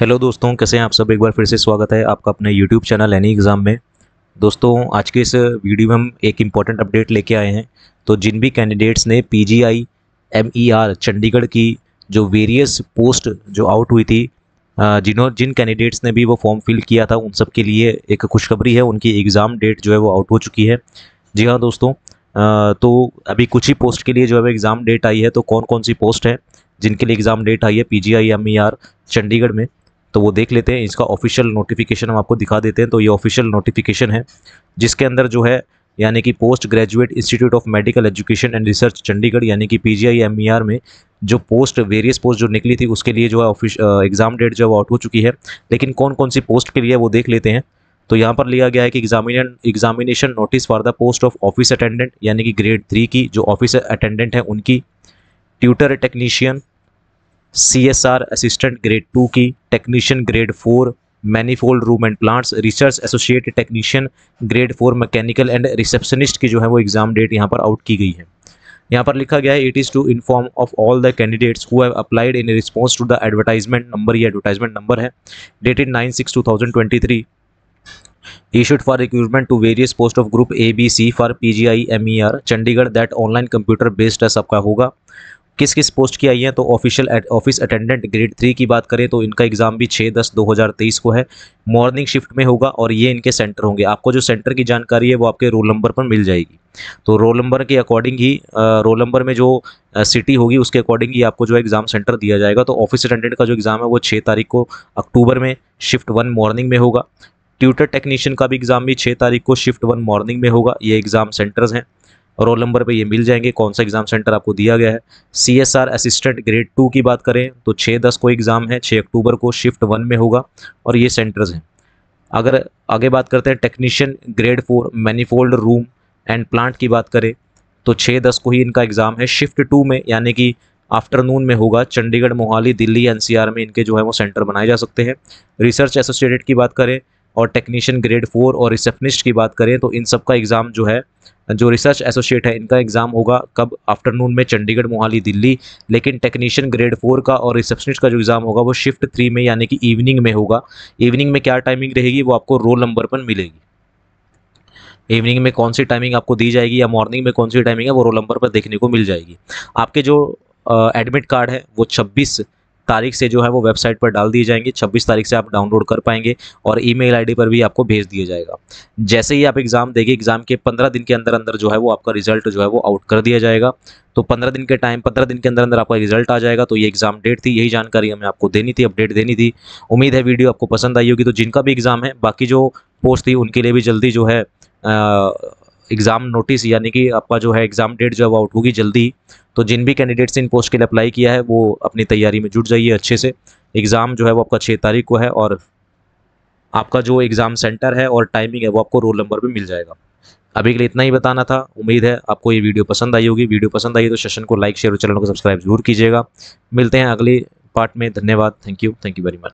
hello दोस्तों कैसे हैं आप सब एक बार फिर से स्वागत है आपका अपने यूट्यूब चैनल एनी एग्ज़ाम में दोस्तों आज के इस वीडियो में हम एक इम्पॉर्टेंट अपडेट लेके आए हैं तो जिन भी कैंडिडेट्स ने पीजीआई एमईआर e चंडीगढ़ की जो वेरियस पोस्ट जो आउट हुई थी जिन्होंने जिन कैंडिडेट्स ने भी वो फॉर्म फिल किया था उन सब के लिए एक खुशखबरी है उनकी एग्ज़ाम डेट जो है वो आउट हो चुकी है जी हाँ दोस्तों तो अभी कुछ ही पोस्ट के लिए जो है एग्ज़ाम डेट आई है तो कौन कौन सी पोस्ट है जिनके लिए एग्ज़ाम डेट आई है P G I M E R Chandigarh में तो वो देख लेते हैं इसका ऑफिशियल नोटिफिकेशन हम आपको दिखा देते हैं तो ये ऑफिशियल नोटिफिकेशन है जिसके अंदर जो है यानी कि post graduate institute of medical education and research Chandigarh यानी कि पी जी e में जो पोस्ट वेरियस पोस्ट जो निकली थी उसके लिए जो है ऑफिस एग्ज़ाम डेट जो है वो आउट हो चुकी है लेकिन कौन कौन सी पोस्ट के लिए वो देख लेते हैं तो यहाँ पर लिया गया है कि examination examination notice for the post of office attendant यानी कि ग्रेड थ्री की जो ऑफिस अटेंडेंट है उनकी tutor technician C S R assistant grade two की technician grade four manifold room and plants research associate technician grade four mechanical and receptionist की जो है वो एग्ज़ाम डेट यहाँ पर आउट की गई है यहाँ पर लिखा गया है it is to inform of all the candidates who have applied in response to the advertisement number ये एडवर्टाइजमेंट नंबर है dated nine six two thousand twenty three post of group A B C for P G I M E R Chandigarh that online computer based है सबका होगा किस किस post की आई है तो official office attendant grade three की बात करें तो इनका एग्ज़ाम भी छः दस दो हज़ार तेईस को है मॉर्निंग शिफ्ट में होगा और ये इनके सेंटर होंगे आपको जो सेंटर की जानकारी है वो आपके रोल नंबर पर मिल जाएगी तो रोल नंबर के अकॉर्डिंग ही रोल नंबर में जो सिटी होगी उसके अकॉर्डिंग ही आपको जो एग्ज़ाम सेंटर दिया जाएगा तो ऑफिस अटेंडेंट का जो एग्ज़ाम है वो छः तारीख को अक्टूबर में शिफ्ट वन मॉर्निंग में होगा ट्यूटर टेक्नीशियन का भी एग्ज़ाम भी छः तारीख को शिफ्ट वन मॉर्निंग में होगा ये एग्ज़ाम सेंटर्स हैं रोल नंबर पे ये मिल जाएंगे कौन सा एग्ज़ाम सेंटर आपको दिया गया है C S R assistant grade two की बात करें तो छः दस को एग्ज़ाम है छः अक्टूबर को शिफ्ट वन में होगा और ये सेंटर्स हैं अगर आगे बात करते हैं technician grade four manifold room and plant की बात करें तो छः दस को ही इनका एग्ज़ाम है शिफ्ट टू में यानी कि आफ्टरनून में होगा चंडीगढ़ मोहाली दिल्ली एनसीआर में इनके जो है वो सेंटर बनाए जा सकते हैं रिसर्च एसोसिएटेड की बात करें और टेक्नीशियन ग्रेड फोर और रिसेप्शनिस्ट की बात करें तो इन सब का एग्ज़ाम जो है जो रिसर्च एसोसिएट है इनका एग्ज़ाम होगा कब आफ्टरनून में चंडीगढ़ मोहाली दिल्ली लेकिन टेक्नीशियन ग्रेड फोर का और रिसेप्शनिस्ट का जो एग्ज़ाम होगा वो शिफ्ट थ्री में यानी कि इवनिंग में होगा इवनिंग में क्या टाइमिंग रहेगी वो आपको रोल नंबर पर मिलेगी इवनिंग में कौन सी टाइमिंग आपको दी जाएगी या मॉर्निंग में कौन सी टाइमिंग है वो रोल नंबर पर देखने को मिल जाएगी आपके जो एडमिट कार्ड है वो छब्बीस तारीख से जो है वो वेबसाइट पर डाल दिए जाएंगे छब्बीस तारीख से आप डाउनलोड कर पाएंगे और ई मेल पर भी आपको भेज दिया जाएगा जैसे ही आप एग्ज़ाम देंगे एग्ज़ाम के पंद्रह दिन के अंदर अंदर जो है वो आपका रिजल्ट जो है वो आउट कर दिया जाएगा तो पंद्रह दिन के टाइम पंद्रह दिन के अंदर अंदर आपका रिजल्ट आ जाएगा तो ये एग्जाम डेट थी यही जानकारी हमें आपको देनी थी अपडेट देनी थी उम्मीद है वीडियो आपको पसंद आई होगी तो जिनका भी एग्ज़ाम है बाकी जो पोस्ट थी उनके लिए भी जल्दी जो है एग्ज़ाम नोटिस यानी कि आपका जो है एग्ज़ाम डेट जो है वो आउट होगी जल्दी तो जिन भी कैंडिडेट्स इन पोस्ट के लिए अप्लाई किया है वो अपनी तैयारी में जुट जाइए अच्छे से एग्ज़ाम जो है वो आपका छः तारीख को है और आपका जो एग्ज़ाम सेंटर है और टाइमिंग है वो आपको रोल नंबर पर मिल जाएगा अभी के लिए इतना ही बताना था उम्मीद है आपको ये वीडियो पसंद आई होगी वीडियो पसंद आई तो सेशन को लाइक शेयर और चैनल को सब्सक्राइब जरूर कीजिएगा मिलते हैं अगले पार्ट में धन्यवाद thank you thank you very much